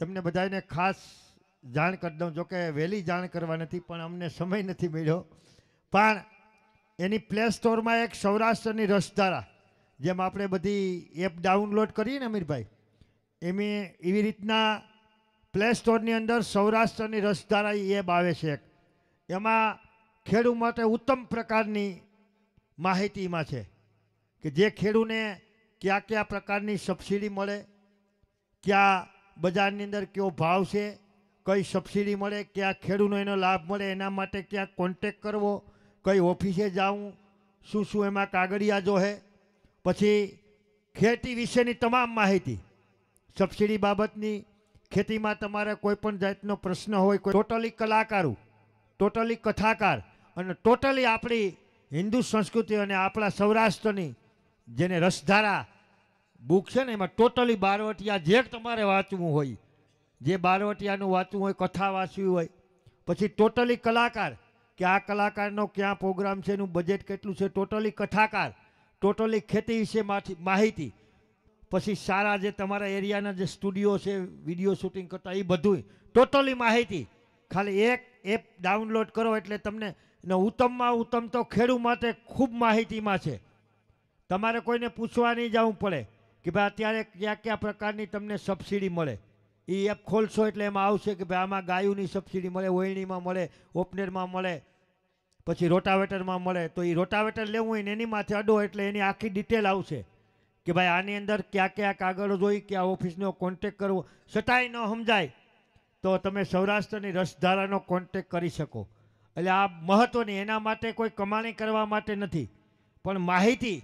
તમને બધાને ખાસ જાણ કરી દઉં જોકે વહેલી જાણ કરવા નથી પણ અમને સમય નથી મળ્યો પણ એની પ્લે સ્ટોરમાં એક સૌરાષ્ટ્રની રસધારા જેમ આપણે બધી એપ ડાઉનલોડ કરીએ ને અમીરભાઈ એમ એવી રીતના પ્લે સ્ટોરની અંદર સૌરાષ્ટ્રની રસધારા એપ આવે છે એક એમાં ખેડૂ માટે ઉત્તમ પ્રકારની માહિતીમાં છે કે જે ખેડૂને કયા કયા પ્રકારની સબસિડી મળે ક્યાં બજારની અંદર કયો ભાવ છે કઈ સબસિડી મળે ક્યાં ખેડૂતનો એનો લાભ મળે એના માટે ક્યાં કોન્ટેક કરવો કઈ ઓફિસે જાઉં શું શું એમાં કાગળિયા જોહે પછી ખેતી વિશેની તમામ માહિતી સબસિડી બાબતની ખેતીમાં તમારે કોઈ પણ જાતનો પ્રશ્ન હોય કોઈ ટોટલી કલાકારો ટોટલી કથાકાર અને ટોટલી આપણી હિન્દુ સંસ્કૃતિ અને આપણા સૌરાષ્ટ્રની જેને રસધારા બુક છે ને એમાં ટોટલી બારવટિયા જે તમારે વાંચવું હોય જે બારવટિયાનું વાંચવું હોય કથા વાંચવી હોય પછી ટોટલી કલાકાર કે આ કલાકારનો ક્યાં પ્રોગ્રામ છે એનું બજેટ કેટલું છે ટોટલી કથાકાર ટોટલી ખેતી વિશે માહિતી પછી સારા જે તમારા એરિયાના જે સ્ટુડિયો છે વિડીયો શૂટિંગ કરતા એ બધું ટોટલી માહિતી ખાલી એક એપ ડાઉનલોડ કરો એટલે તમને ને ઉત્તમમાં ઉત્તમ તો ખેડૂત માટે ખૂબ માહિતીમાં છે તમારે કોઈને પૂછવા નહીં જવું પડે કે ભાઈ અત્યારે કયા કયા પ્રકારની તમને સબસિડી મળે એ એપ ખોલશો એટલે એમાં આવશે કે ભાઈ આમાં ગાયોની સબસિડી મળે ઓયણીમાં મળે ઓપનેરમાં મળે પછી રોટાવેટરમાં મળે તો એ રોટાવેટર લેવું હોય ને એની માથે અડો એટલે એની આખી ડિટેલ આવશે કે ભાઈ આની અંદર કયા કયા કાગળો જોઈ કયા ઓફિસનો કોન્ટેક કરવો છતાંય ન સમજાય તો તમે સૌરાષ્ટ્રની રસધારાનો કોન્ટેક કરી શકો એટલે આ મહત્ત્વની એના માટે કોઈ કમાણી કરવા માટે નથી પણ માહિતી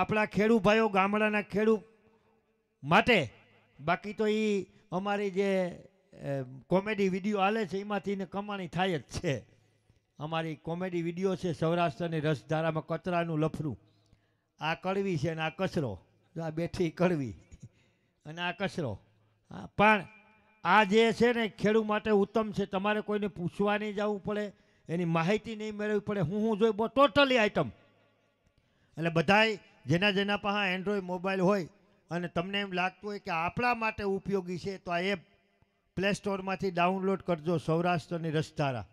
આપણા ખેડૂત ભાઈઓ ગામડાના ખેડૂત માટે બાકી તો એ અમારી જે કોમેડી વિડીયો હાલે છે એમાંથી એને કમાણી થાય જ છે અમારી કોમેડી વિડીયો છે સૌરાષ્ટ્રની રસધારામાં કચરાનું લફરું આ કડવી છે અને આ કચરો આ બેઠી કડવી અને આ કચરો પણ આ જે છે ને ખેડૂત માટે ઉત્તમ છે તમારે કોઈને પૂછવા નહીં જવું પડે એની માહિતી નહીં મેળવવી પડે હું હું જોઈ બહુ ટોટલી આઈટમ એટલે બધાય જેના જેના પાસે એન્ડ્રોઈડ મોબાઈલ હોય અને તમને એમ લાગતું હોય કે આપણા માટે ઉપયોગી છે તો આ એપ પ્લે સ્ટોરમાંથી ડાઉનલોડ કરજો સૌરાષ્ટ્રની રસ્તારા